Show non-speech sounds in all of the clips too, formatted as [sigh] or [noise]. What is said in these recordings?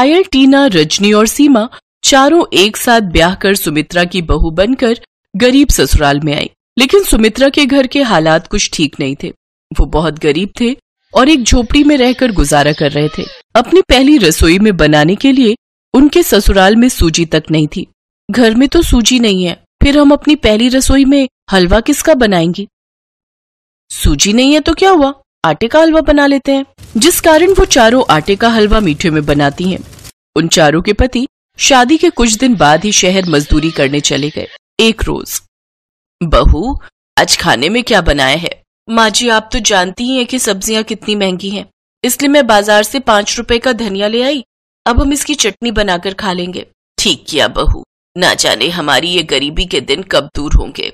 पायल टीना रजनी और सीमा चारों एक साथ ब्याह कर सुमित्रा की बहू बनकर गरीब ससुराल में आई लेकिन सुमित्रा के घर के हालात कुछ ठीक नहीं थे वो बहुत गरीब थे और एक झोपड़ी में रहकर गुजारा कर रहे थे अपनी पहली रसोई में बनाने के लिए उनके ससुराल में सूजी तक नहीं थी घर में तो सूजी नहीं है फिर हम अपनी पहली रसोई में हलवा किसका बनाएंगे सूजी नहीं है तो क्या हुआ आटे का हलवा बना लेते हैं जिस कारण वो चारों आटे का हलवा मीठे में बनाती हैं। उन चारों के पति शादी के कुछ दिन बाद ही शहर मजदूरी करने चले गए एक रोज बहू आज खाने में क्या बनाया है माँ जी आप तो जानती ही हैं कि सब्जियां कितनी महंगी हैं इसलिए मैं बाजार से पांच रुपए का धनिया ले आई अब हम इसकी चटनी बनाकर खा लेंगे ठीक किया बहू ना जाने हमारी ये गरीबी के दिन कब दूर होंगे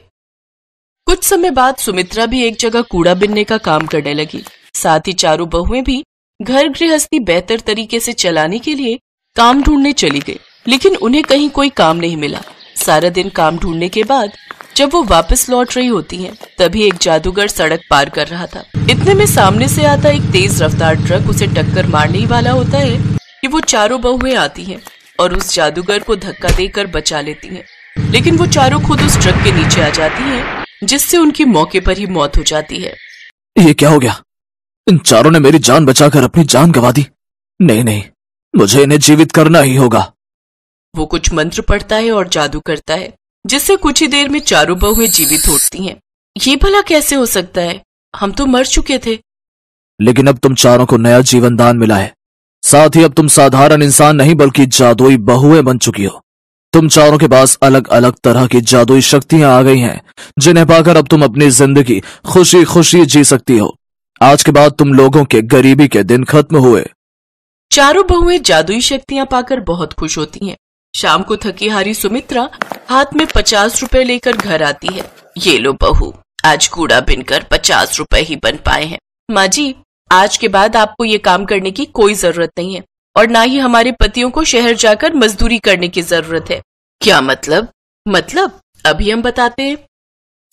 कुछ समय बाद सुमित्रा भी एक जगह कूड़ा बिनने का काम करने लगी साथ ही चारों बहुएं भी घर गृहस्थी बेहतर तरीके से चलाने के लिए काम ढूंढने चली गई लेकिन उन्हें कहीं कोई काम नहीं मिला सारा दिन काम ढूंढने के बाद जब वो वापस लौट रही होती हैं, तभी एक जादूगर सड़क पार कर रहा था इतने में सामने से आता एक तेज रफ्तार ट्रक उसे टक्कर मारने ही वाला होता है कि वो चारों बहुएं आती हैं और उस जादूगर को धक्का देकर बचा लेती हैं। लेकिन वो चारों खुद उस ट्रक के नीचे आ जाती हैं जिससे उनकी मौके पर ही मौत हो जाती है ये क्या हो गया इन चारों ने मेरी जान बचाकर अपनी जान गवा दी नहीं नहीं मुझे इन्हें जीवित करना ही होगा वो कुछ मंत्र पढ़ता है और जादू करता है जिससे कुछ ही देर में चारों बहुएं जीवित होती हैं। ये भला कैसे हो सकता है हम तो मर चुके थे लेकिन अब तुम चारों को नया जीवन दान मिला है साथ ही अब तुम साधारण इंसान नहीं बल्कि जादुई बहुएं बन चुकी हो तुम चारों के पास अलग अलग तरह की जादुई शक्तियां आ गई हैं जिन्हें पाकर अब तुम अपनी जिंदगी खुशी खुशी जी सकती हो आज के बाद तुम लोगों के गरीबी के दिन खत्म हुए चारों बहुएं जादुई शक्तियां पाकर बहुत खुश होती हैं। शाम को थकी हारी सुमित्रा हाथ में पचास रुपए लेकर घर आती है ये लो बहू आज कूड़ा बिनकर पचास रुपए ही बन पाए हैं माँ जी आज के बाद आपको ये काम करने की कोई जरूरत नहीं है और ना ही हमारे पतियों को शहर जाकर मजदूरी करने की जरूरत है क्या मतलब मतलब अभी हम बताते हैं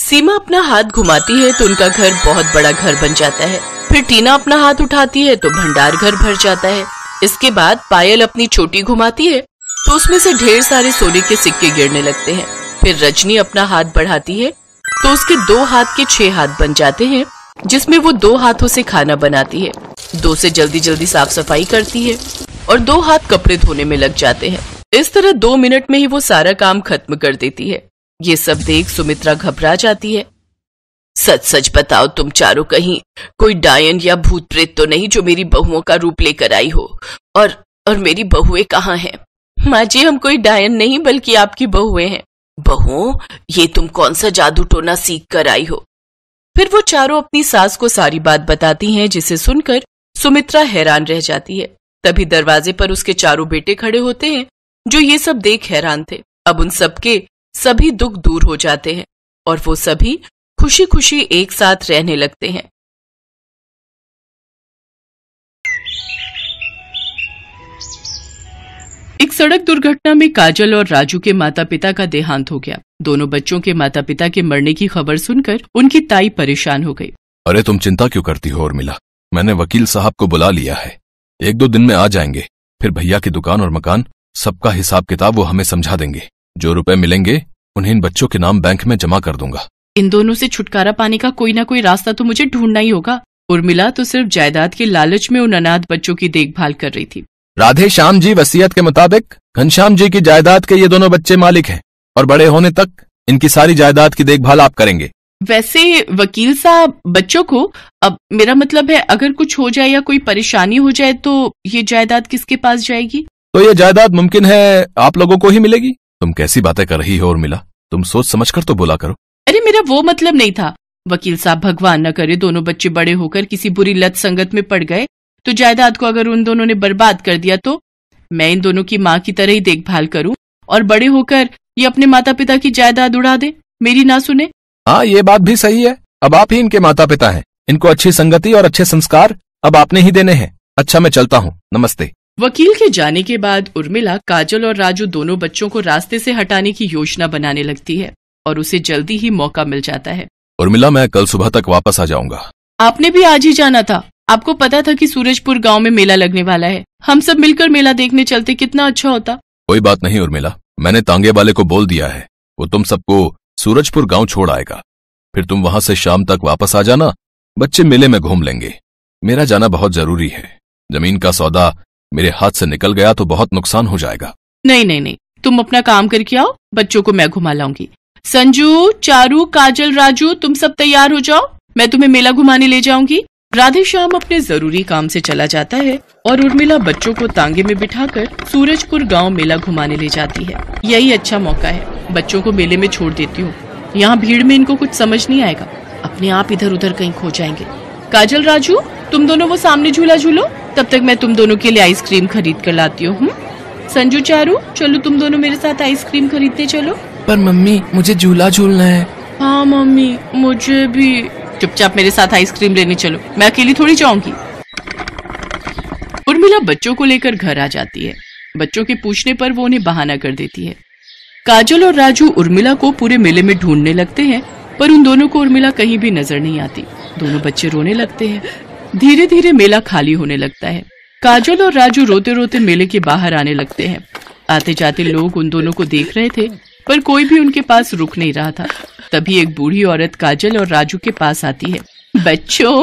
सीमा अपना हाथ घुमाती है तो उनका घर बहुत बड़ा घर बन जाता है फिर टीना अपना हाथ उठाती है तो भंडार घर भर जाता है इसके बाद पायल अपनी छोटी घुमाती है तो उसमें से ढेर सारे सोने के सिक्के गिरने लगते हैं फिर रजनी अपना हाथ बढ़ाती है तो उसके दो हाथ के छह हाथ बन जाते हैं जिसमें वो दो हाथों से खाना बनाती है दो से जल्दी जल्दी साफ सफाई करती है और दो हाथ कपड़े धोने में लग जाते हैं इस तरह दो मिनट में ही वो सारा काम खत्म कर देती है ये सब देख सुमित्रा घबरा जाती है सच सच बताओ तुम चारों कहीं कोई डायन या भूत प्रेत तो नहीं जो मेरी बहुओं का रूप लेकर आई हो और और मेरी बहुएं कहाँ हैं माँ जी हम कोई डायन नहीं बल्कि आपकी बहुएं हैं बहुओं ये तुम कौन सा जादू टोना सीख कर आई हो फिर वो चारों अपनी सास को सारी बात बताती हैं जिसे सुनकर सुमित्रा हैरान रह जाती है तभी दरवाजे पर उसके चारों बेटे खड़े होते हैं जो ये सब देख हैरान थे अब उन सबके सभी दुख दूर हो जाते हैं और वो सभी खुशी खुशी एक साथ रहने लगते हैं एक सड़क दुर्घटना में काजल और राजू के माता पिता का देहांत हो गया दोनों बच्चों के माता पिता के मरने की खबर सुनकर उनकी ताई परेशान हो गई अरे तुम चिंता क्यों करती हो और मिला मैंने वकील साहब को बुला लिया है एक दो दिन में आ जाएंगे फिर भैया की दुकान और मकान सबका हिसाब किताब वो हमें समझा देंगे जो रुपए मिलेंगे उन्हें इन बच्चों के नाम बैंक में जमा कर दूंगा इन दोनों से छुटकारा पाने का कोई ना कोई रास्ता तो मुझे ढूंढना ही होगा उर्मिला तो सिर्फ जायदाद के लालच में उन अनाथ बच्चों की देखभाल कर रही थी राधे श्याम जी वसीयत के मुताबिक घनश्याम जी की जायदाद के ये दोनों बच्चे मालिक हैं और बड़े होने तक इनकी सारी जायदाद की देखभाल आप करेंगे वैसे वकील साहब बच्चों को अब मेरा मतलब है अगर कुछ हो जाए या कोई परेशानी हो जाए तो ये जायदाद किसके पास जाएगी तो ये जायदाद मुमकिन है आप लोगों को ही मिलेगी तुम कैसी बातें कर रही हो और मिला तुम सोच समझ कर तो बोला करो अरे मेरा वो मतलब नहीं था वकील साहब भगवान न करे दोनों बच्चे बड़े होकर किसी बुरी लत संगत में पड़ गए तो जायदाद को अगर उन दोनों ने बर्बाद कर दिया तो मैं इन दोनों की माँ की तरह ही देखभाल करूँ और बड़े होकर ये अपने माता पिता की जायदाद उड़ा दे मेरी ना सुने हाँ ये बात भी सही है अब आप ही इनके माता पिता हैं इनको अच्छी संगति और अच्छे संस्कार अब आपने ही देने हैं अच्छा मैं चलता हूँ नमस्ते वकील के जाने के बाद उर्मिला काजल और राजू दोनों बच्चों को रास्ते से हटाने की योजना बनाने लगती है और उसे जल्दी ही मौका मिल जाता है उर्मिला मैं कल सुबह तक वापस आ जाऊंगा आपने भी आज ही जाना था आपको पता था कि सूरजपुर गांव में मेला लगने वाला है हम सब मिलकर मेला देखने चलते कितना अच्छा होता कोई बात नहीं उर्मिला मैंने तांगे वाले को बोल दिया है वो तुम सबको सूरजपुर गांव छोड़ आएगा फिर तुम वहां से शाम तक वापस आ जाना बच्चे मेले में घूम लेंगे मेरा जाना बहुत जरूरी है जमीन का सौदा मेरे हाथ से निकल गया तो बहुत नुकसान हो जाएगा नहीं नहीं नहीं तुम अपना काम करके आओ बच्चों को मैं घुमा लाऊंगी संजू चारू काजल राजू तुम सब तैयार हो जाओ मैं तुम्हें मेला घुमाने ले जाऊंगी राधे श्याम अपने जरूरी काम से चला जाता है और उर्मिला बच्चों को तांगे में बिठाकर सूरजपुर गांव मेला घुमाने ले जाती है यही अच्छा मौका है बच्चों को मेले में छोड़ देती हूँ यहाँ भीड़ में इनको कुछ समझ नहीं आएगा अपने आप इधर उधर कहीं खो जाएंगे काजल राजू तुम दोनों वो सामने झूला झूलो तब तक मैं तुम दोनों के लिए आइसक्रीम खरीद कर लाती हूँ संजू चारू चलो तुम दोनों मेरे साथ आइसक्रीम खरीदने चलो पर मम्मी मुझे झूला झूलना है हाँ मम्मी मुझे भी चुपचाप मेरे साथ आइसक्रीम लेने चलो मैं अकेली थोड़ी जाऊंगी उर्मिला बच्चों को लेकर घर आ जाती है बच्चों के पूछने पर वो उन्हें बहाना कर देती है काजल और राजू उर्मिला को पूरे मेले में ढूंढने लगते हैं पर उन दोनों को उर्मिला कहीं भी नजर नहीं आती दोनों बच्चे रोने लगते हैं धीरे धीरे मेला खाली होने लगता है काजल और राजू रोते रोते मेले के बाहर आने लगते हैं आते जाते लोग उन दोनों को देख रहे थे पर कोई भी उनके पास रुक नहीं रहा था तभी एक बूढ़ी औरत काजल और राजू के पास आती है बच्चों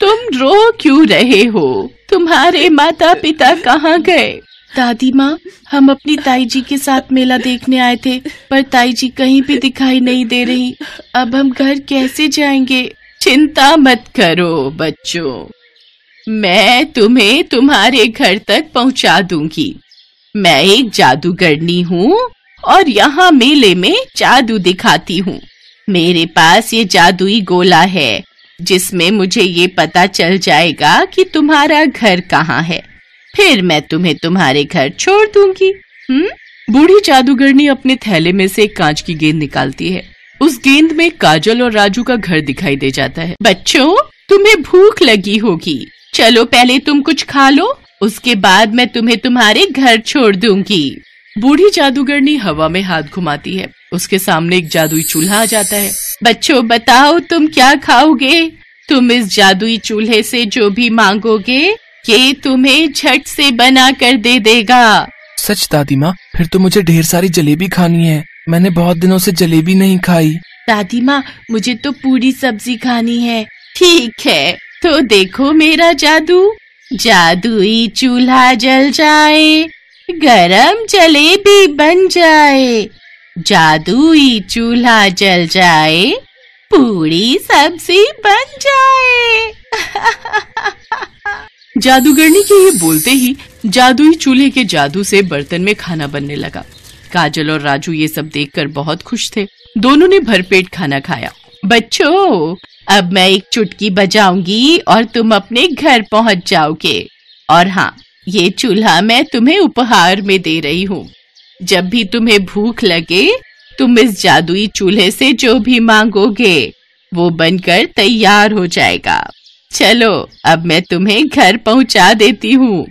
तुम रो क्यों रहे हो तुम्हारे माता पिता कहाँ गए दादी माँ हम अपनी ताई जी के साथ मेला देखने आए थे पर ताई जी कहीं भी दिखाई नहीं दे रही अब हम घर कैसे जाएंगे चिंता मत करो बच्चों मैं तुम्हें तुम्हारे घर तक पहुंचा दूंगी मैं एक जादूगरनी हूँ और यहाँ मेले में जादू दिखाती हूँ मेरे पास ये जादुई गोला है जिसमें मुझे ये पता चल जाएगा कि तुम्हारा घर कहाँ है फिर मैं तुम्हें तुम्हारे घर छोड़ दूंगी हम्म बूढ़ी जादूगरनी अपने थैले में से एक कांच की गेंद निकालती है उस गेंद में काजल और राजू का घर दिखाई दे जाता है बच्चों तुम्हें भूख लगी होगी चलो पहले तुम कुछ खा लो उसके बाद मैं तुम्हें तुम्हारे घर छोड़ दूंगी बूढ़ी जादूगरनी हवा में हाथ घुमाती है उसके सामने एक जादुई चूल्हा आ जाता है बच्चों बताओ तुम क्या खाओगे तुम इस जादुई चूल्हे से जो भी मांगोगे ये तुम्हें झट से बना कर दे देगा सच दादी माँ फिर तो मुझे ढेर सारी जलेबी खानी है मैंने बहुत दिनों से जलेबी नहीं खाई दादी माँ मुझे तो पूरी सब्जी खानी है ठीक है तो देखो मेरा जादू जादुई चूल्हा जल जाए गरम जलेबी बन जाए जादुई चूल्हा जल जाए पूरी सब्जी बन जाए [laughs] जादूगरनी के ये बोलते ही जादुई चूल्हे के जादू से बर्तन में खाना बनने लगा काजल और राजू ये सब देखकर बहुत खुश थे दोनों ने भरपेट खाना खाया बच्चों अब मैं एक चुटकी बजाऊंगी और तुम अपने घर पहुंच जाओगे और हाँ ये चूल्हा मैं तुम्हें उपहार में दे रही हूँ जब भी तुम्हें भूख लगे तुम इस जादुई चूल्हे से जो भी मांगोगे वो बनकर तैयार हो जाएगा चलो अब मैं तुम्हें घर पहुंचा देती हूँ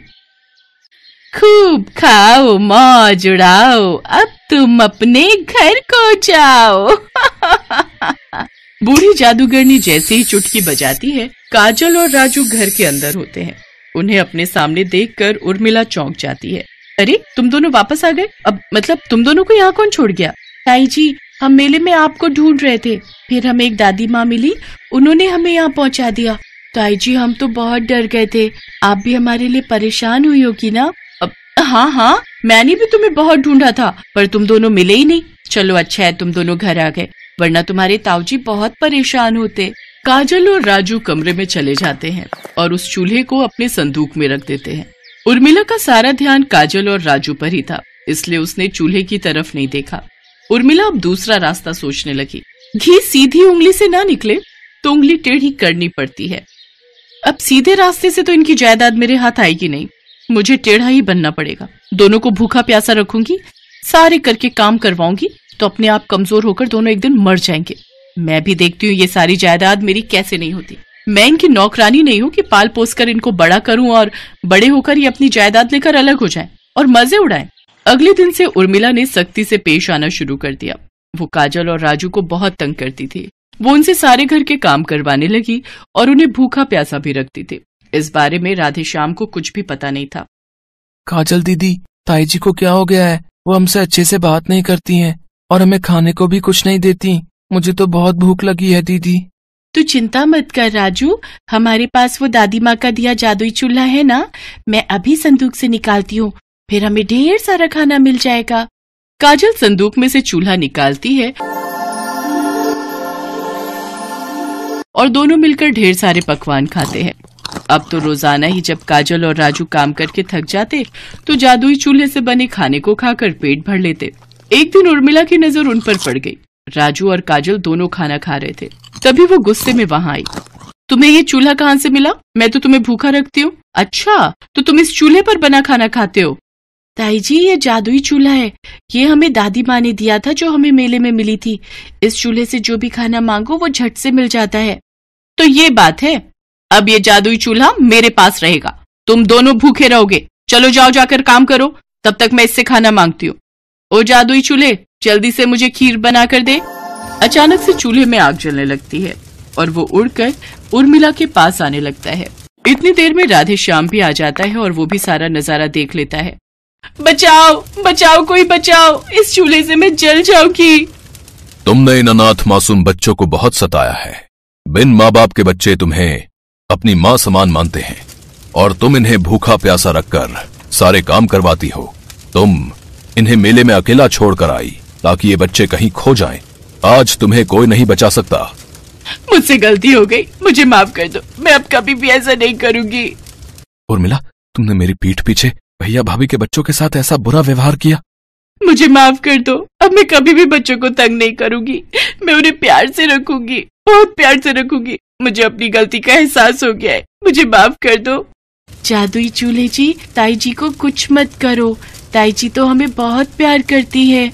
खूब खाओ मौज उड़ाओ अब तुम अपने घर को जाओ [laughs] बूढ़ी जादूगरनी जैसे ही चुटकी बजाती है काजल और राजू घर के अंदर होते हैं उन्हें अपने सामने देखकर उर्मिला चौंक जाती है अरे तुम दोनों वापस आ गए अब मतलब तुम दोनों को यहाँ कौन छोड़ गया ताई जी हम मेले में आपको ढूंढ रहे थे फिर हमें एक दादी माँ मिली उन्होंने हमें यहाँ पहुँचा दिया ताई जी हम तो बहुत डर गए थे आप भी हमारे लिए परेशान हुई होगी ना हाँ हाँ मैंने भी तुम्हें बहुत ढूंढा था पर तुम दोनों मिले ही नहीं चलो अच्छा है तुम दोनों घर आ गए वरना तुम्हारे ताऊजी बहुत परेशान होते काजल और राजू कमरे में चले जाते हैं और उस चूल्हे को अपने संदूक में रख देते हैं उर्मिला का सारा ध्यान काजल और राजू पर ही था इसलिए उसने चूल्हे की तरफ नहीं देखा उर्मिला अब दूसरा रास्ता सोचने लगी घी सीधी उंगली से ना निकले तो उंगली टेढ़ी करनी पड़ती है अब सीधे रास्ते से तो इनकी जायदाद मेरे हाथ आएगी नहीं मुझे टेढ़ा ही बनना पड़ेगा दोनों को भूखा प्यासा रखूंगी सारे करके काम करवाऊंगी तो अपने आप कमजोर होकर दोनों एक दिन मर जाएंगे मैं भी देखती हूँ ये सारी जायदाद मेरी कैसे नहीं होती मैं इनकी नौकरानी नहीं हूँ कि पाल पोस कर इनको बड़ा करूँ और बड़े होकर ये अपनी जायदाद लेकर अलग हो जाए और मजे उड़ाए अगले दिन से उर्मिला ने सख्ती से पेश आना शुरू कर दिया वो काजल और राजू को बहुत तंग करती थी वो उनसे सारे घर के काम करवाने लगी और उन्हें भूखा प्यासा भी रखती थी इस बारे में राधे श्याम को कुछ भी पता नहीं था काजल दीदी ताई जी को क्या हो गया है वो हमसे अच्छे से बात नहीं करती हैं और हमें खाने को भी कुछ नहीं देती मुझे तो बहुत भूख लगी है दीदी तू तो चिंता मत कर राजू हमारे पास वो दादी माँ का दिया जादुई चूल्हा है ना मैं अभी संदूक से निकालती हूँ फिर हमें ढेर सारा खाना मिल जाएगा काजल संदूक में से चूल्हा निकालती है और दोनों मिलकर ढेर सारे पकवान खाते हैं अब तो रोजाना ही जब काजल और राजू काम करके थक जाते तो जादुई चूल्हे से बने खाने को खाकर पेट भर लेते एक दिन उर्मिला की नजर उन पर पड़ गई राजू और काजल दोनों खाना खा रहे थे तभी वो गुस्से में वहाँ आई तुम्हें ये चूल्हा कहाँ से मिला मैं तो तुम्हें भूखा रखती हूँ अच्छा तो तुम इस चूल्हे पर बना खाना खाते हो ताई जी ये जादुई चूल्हा है ये हमें दादी माँ ने दिया था जो हमें मेले में मिली थी इस चूल्हे से जो भी खाना मांगो वो झट से मिल जाता है तो ये बात है अब ये जादुई चूल्हा मेरे पास रहेगा तुम दोनों भूखे रहोगे चलो जाओ जाकर काम करो तब तक मैं इससे खाना मांगती हूँ ओ जादुई चूल्हे जल्दी से मुझे खीर बना कर दे अचानक से चूल्हे में आग जलने लगती है और वो उड़कर उर्मिला के पास आने लगता है इतनी देर में राधे श्याम भी आ जाता है और वो भी सारा नजारा देख लेता है बचाओ बचाओ कोई बचाओ इस चूल्हे से मैं जल जाऊंगी तुमने इन अनाथ मासूम बच्चों को बहुत सताया है बिन माँ बाप के बच्चे तुम्हें अपनी माँ समान मानते हैं और तुम इन्हें भूखा प्यासा रखकर सारे काम करवाती हो तुम इन्हें मेले में अकेला छोड़कर आई ताकि ये बच्चे कहीं खो जाएं। आज तुम्हें कोई नहीं बचा सकता मुझसे गलती हो गई मुझे माफ कर दो मैं अब कभी भी ऐसा नहीं करूंगी उर्मिला तुमने मेरी पीठ पीछे भैया भाभी के बच्चों के साथ ऐसा बुरा व्यवहार किया मुझे माफ कर दो अब मैं कभी भी बच्चों को तंग नहीं करूंगी मैं उन्हें प्यार से रखूंगी बहुत प्यार से रखूंगी मुझे अपनी गलती का एहसास हो गया है मुझे माफ कर दो जादुई चूल्हे जी ताई जी को कुछ मत करो ताई जी तो हमें बहुत प्यार करती है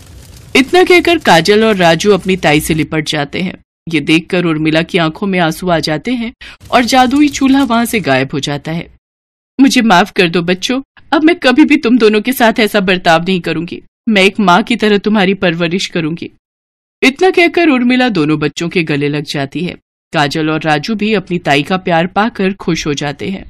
इतना कहकर काजल और राजू अपनी ताई से लिपट जाते हैं ये देखकर उर्मिला की आंखों में आंसू आ जाते हैं और जादुई चूल्हा वहां से गायब हो जाता है मुझे माफ कर दो बच्चों अब मैं कभी भी तुम दोनों के साथ ऐसा बर्ताव नहीं करूंगी मैं एक माँ की तरह तुम्हारी परवरिश करूंगी इतना कहकर उर्मिला दोनों बच्चों के गले लग जाती है काजल और राजू भी अपनी ताई का प्यार पाकर खुश हो जाते हैं